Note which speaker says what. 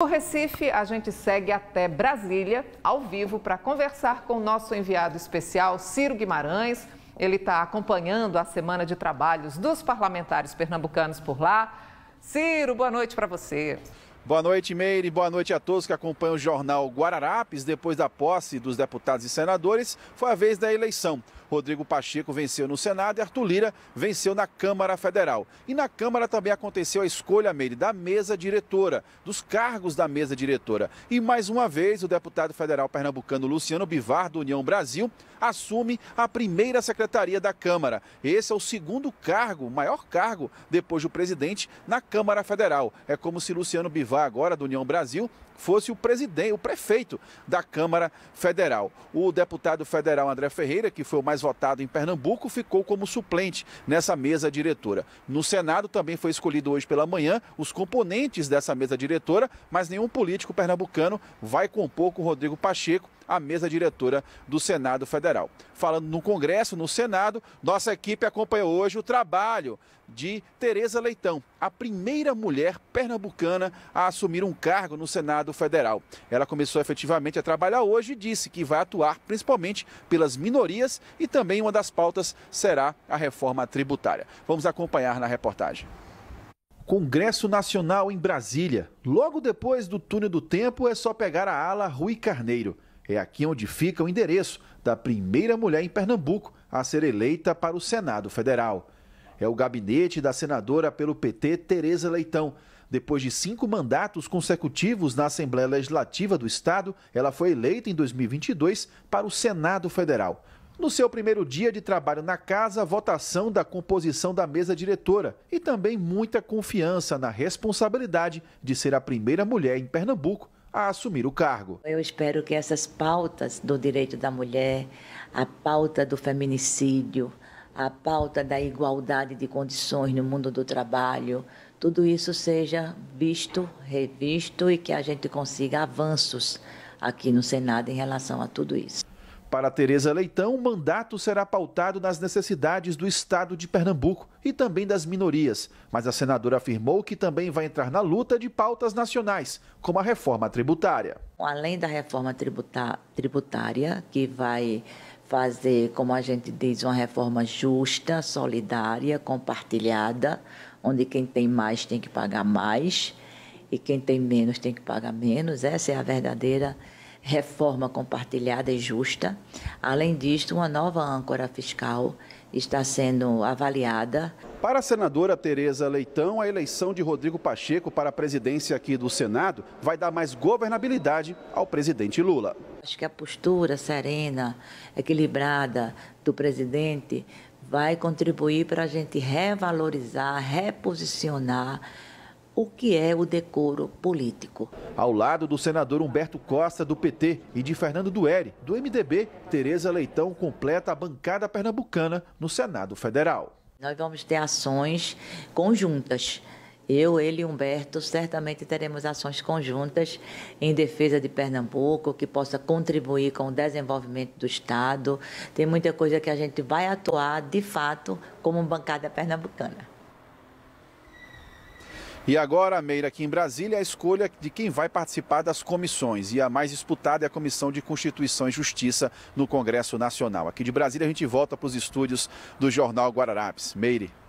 Speaker 1: Do Recife, a gente segue até Brasília, ao vivo, para conversar com o nosso enviado especial, Ciro Guimarães. Ele está acompanhando a semana de trabalhos dos parlamentares pernambucanos por lá. Ciro, boa noite para você. Boa noite, Meire.
Speaker 2: Boa noite a todos que acompanham o jornal Guararapes. Depois da posse dos deputados e senadores, foi a vez da eleição. Rodrigo Pacheco venceu no Senado e Arthur Lira venceu na Câmara Federal. E na Câmara também aconteceu a escolha, Meire, da mesa diretora, dos cargos da mesa diretora. E mais uma vez, o deputado federal pernambucano Luciano Bivar, do União Brasil, assume a primeira secretaria da Câmara. Esse é o segundo cargo, maior cargo, depois do presidente, na Câmara Federal. É como se Luciano Bivar, agora do União Brasil, fosse o presidente, o prefeito da Câmara Federal. O deputado federal André Ferreira, que foi o mais mais votado em Pernambuco, ficou como suplente nessa mesa diretora. No Senado também foi escolhido hoje pela manhã os componentes dessa mesa diretora, mas nenhum político pernambucano vai compor com Rodrigo Pacheco, a mesa diretora do Senado Federal. Falando no Congresso, no Senado, nossa equipe acompanhou hoje o trabalho de Tereza Leitão, a primeira mulher pernambucana a assumir um cargo no Senado Federal. Ela começou efetivamente a trabalhar hoje e disse que vai atuar principalmente pelas minorias e também uma das pautas será a reforma tributária. Vamos acompanhar na reportagem. Congresso Nacional em Brasília. Logo depois do túnel do tempo é só pegar a ala Rui Carneiro. É aqui onde fica o endereço da primeira mulher em Pernambuco a ser eleita para o Senado Federal. É o gabinete da senadora pelo PT, Tereza Leitão. Depois de cinco mandatos consecutivos na Assembleia Legislativa do Estado, ela foi eleita em 2022 para o Senado Federal. No seu primeiro dia de trabalho na casa, votação da composição da mesa diretora e também muita confiança na responsabilidade de ser a primeira mulher em
Speaker 1: Pernambuco a assumir o cargo. Eu espero que essas pautas do direito da mulher, a pauta do feminicídio, a pauta da igualdade de condições no mundo do trabalho, tudo isso seja visto, revisto e que a gente consiga avanços aqui no Senado em relação a tudo isso.
Speaker 2: Para Tereza Leitão, o mandato será pautado nas necessidades do Estado de Pernambuco e também das minorias, mas a senadora afirmou que também vai entrar na luta de pautas nacionais, como a
Speaker 1: reforma tributária. Além da reforma tributária, que vai fazer, como a gente diz, uma reforma justa, solidária, compartilhada, onde quem tem mais tem que pagar mais e quem tem menos tem que pagar menos, essa é a verdadeira reforma reforma compartilhada e justa. Além disto, uma nova âncora fiscal está sendo avaliada. Para a
Speaker 2: senadora Tereza Leitão, a eleição de Rodrigo Pacheco para a presidência aqui do Senado vai dar mais governabilidade ao presidente Lula.
Speaker 1: Acho que a postura serena, equilibrada do presidente vai contribuir para a gente revalorizar, reposicionar o que é o decoro político.
Speaker 2: Ao lado do senador Humberto Costa, do PT, e de Fernando Dueri, do MDB, Tereza
Speaker 1: Leitão completa a bancada pernambucana no Senado Federal. Nós vamos ter ações conjuntas. Eu, ele e Humberto certamente teremos ações conjuntas em defesa de Pernambuco, que possa contribuir com o desenvolvimento do Estado. Tem muita coisa que a gente vai atuar, de fato, como bancada pernambucana.
Speaker 2: E agora, Meira, aqui em Brasília, a escolha de quem vai participar das comissões. E a mais disputada é a Comissão de Constituição e Justiça no Congresso Nacional. Aqui de Brasília, a gente volta para os estúdios do Jornal Guararapes. Meire.